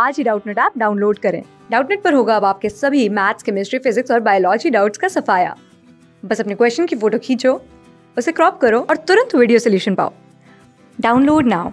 आज ही Doubtnut app download करें डाउटनेट पर होगा अब आपके सभी मैथ्स केमिस्ट्री फिजिक्स और बायोलॉजी डाउट्स का सफाया बस अपने क्वेश्चन की फोटो खींचो उसे क्रॉप करो और तुरंत वीडियो सोल्यूशन पाओ download now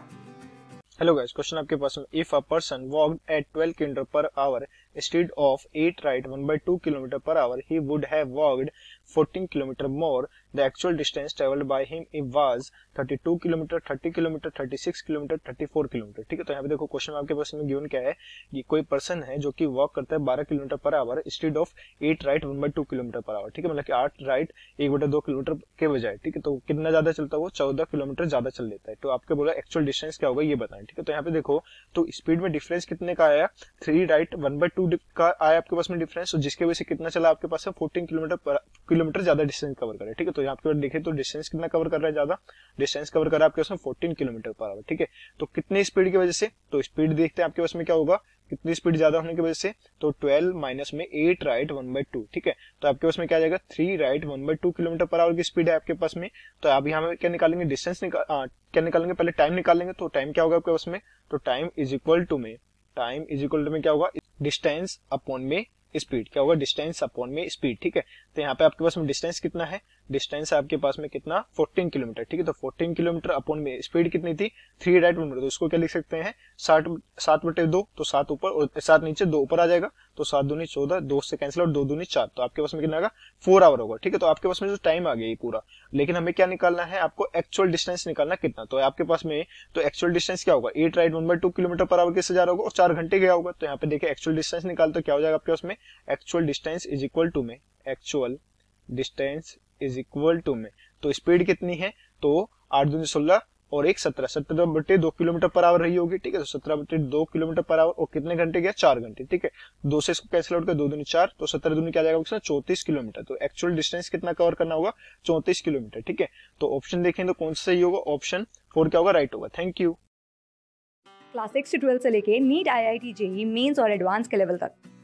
hello guys question आपके पास if a person walk at 12 kilometre per hour Instead of 8 right 1 by 2 km per hour, he would have walked 14 km more. The actual distance traveled by him was 32 km, 30 km, 36 km, 34 km. ठीक है तो यहाँ पे देखो question आपके पास में given क्या है कि कोई पर्सन है जो कि वॉक करता है 12 kilometre per hour speed of 8 right 1 by two kilometre per hour ठीक है मतलब कि 8 राइट एक बटा दो किलोमीटर के बजाय ठीक है तो कितना ज्यादा चलता है वो 14 किलोमीटर ज्यादा चल लेता है तो आपके बोला एक्चुअल डिस्टेंस क्या होगा ये बताएं ठीक है तो यहाँ पे देखो तो स्पीड में डिफरेंस कितने का आया three right one by two two का आया आपके पास में डिफरेंस तो जिसके वजह से कितना चला आपके पास फोर्टीन किलोमीटर किलोमीटर ज्यादा डिस्टेंस कवर करा ठीक है तो यहाँ पे देखें तो डिस्टेंस कितना कवर कर रहा है ज्यादा डिस्टेंस कवर कर रहा है आपके पास फोर्टीन किलोमीटर पर आवर ठीक है तो कितने स्पीड की वजह से तो स्पीड देखते हैं आपके पास में क्या होगा कितनी स्पीड ज्यादा होने की वजह से तो 12 माइनस में 8 राइट 1 बाई टू ठीक है तो आपके पास में क्या जाएगा 3 right 1 by two kilometre per hour की स्पीड है आपके पास में तो आप यहाँ क्या निकालेंगे डिस्टेंस निकाल क्या निकालेंगे पहले टाइम निकालेंगे तो टाइम क्या होगा आपके पास में तो टाइम इज इक्वल टू में टाइम इज इक्वल टू में क्या होगा डिस्टेंस अपॉन में स्पीड क्या होगा डिस्टेंस अपॉन में स्पीड ठीक है तो यहाँ पे आपके पास में डिस्टेंस कितना है डिस्टेंस आपके पास में कितना 14 किलोमीटर ठीक है तो 14 किलोमीटर अपॉन में स्पीड कितनी थी थ्री राइट वन तो इसको क्या लिख सकते हैं साठ सात बटे दो तो सात ऊपर और सात नीचे दो ऊपर आ जाएगा तो सात दूनी चौदह दो से कैंसिल और दो दूनी चार तो आपके पास में कितना फोर आवर होगा ठीक है तो आपके पास में जो टाइम आ गया ये पूरा लेकिन हमें क्या निकालना है आपको एक्चुअल डिस्टेंस निकालना कितना तो आपके पास में तो एक्चुअल डिस्टेंस क्या होगा eight right one by two kilometre per hour किससे जा रहा होगा और चार घंटे गया होगा तो यहाँ पे देखिए एक्चुअल डिस्टेंस निकाल तो क्या हो जाएगा आपके उसमें actual distance is equal to में actual distance is equal to में तो स्पीड कितनी है तो आठ दूनी सोलह और एक सत्रह सत्रह बटे दो किलोमीटर पर आवर रही होगी ठीक है तो सत्रह बटे दो किलोमीटर पर आवर और कितने घंटे गया चार घंटे ठीक है दो से इसको कैंसिल आउट कर दो दूनी चार तो सत्रह दूनी क्या जाएगा चौतीस किलोमीटर तो एक्चुअल डिस्टेंस कितना कवर करना होगा चौतीस किलोमीटर ठीक है तो ऑप्शन देखें तो कौन सा सही होगा ऑप्शन फोर क्या होगा राइट होगा थैंक यू क्लास सिक्स से ट्वेल्थ से लेके NEET I I T JEE mains और एडवांस के लेवल तक